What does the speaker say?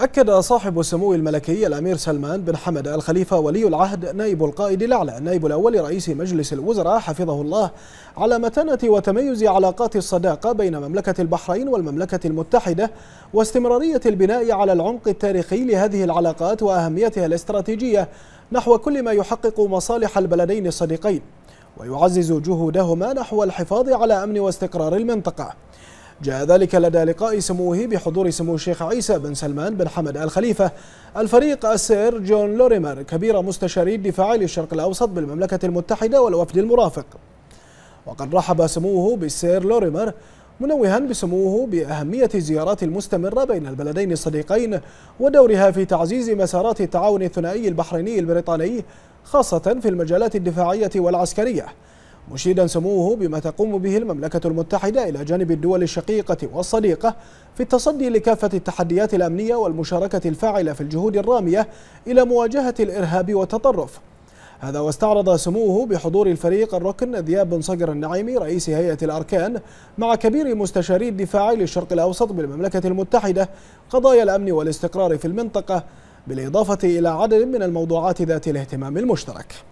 أكد صاحب السمو الملكي الأمير سلمان بن حمد الخليفة ولي العهد نائب القائد الأعلى النائب الأول رئيس مجلس الوزراء حفظه الله على متانة وتميز علاقات الصداقة بين مملكة البحرين والمملكة المتحدة واستمرارية البناء على العمق التاريخي لهذه العلاقات وأهميتها الاستراتيجية نحو كل ما يحقق مصالح البلدين الصديقين ويعزز جهودهما نحو الحفاظ على أمن واستقرار المنطقة جاء ذلك لدى لقاء سموه بحضور سمو الشيخ عيسى بن سلمان بن حمد الخليفة الفريق السير جون لوريمر كبير مستشاري الدفاع للشرق الأوسط بالمملكة المتحدة والوفد المرافق وقد رحب سموه بالسير لوريمر منوها بسموه بأهمية الزيارات المستمرة بين البلدين الصديقين ودورها في تعزيز مسارات التعاون الثنائي البحريني البريطاني خاصة في المجالات الدفاعية والعسكرية مشيدا سموه بما تقوم به المملكة المتحدة إلى جانب الدول الشقيقة والصديقة في التصدي لكافة التحديات الأمنية والمشاركة الفاعلة في الجهود الرامية إلى مواجهة الإرهاب والتطرف هذا واستعرض سموه بحضور الفريق الركن ذياب بن صقر النعيمي رئيس هيئة الأركان مع كبير مستشاري الدفاع للشرق الأوسط بالمملكة المتحدة قضايا الأمن والاستقرار في المنطقة بالإضافة إلى عدد من الموضوعات ذات الاهتمام المشترك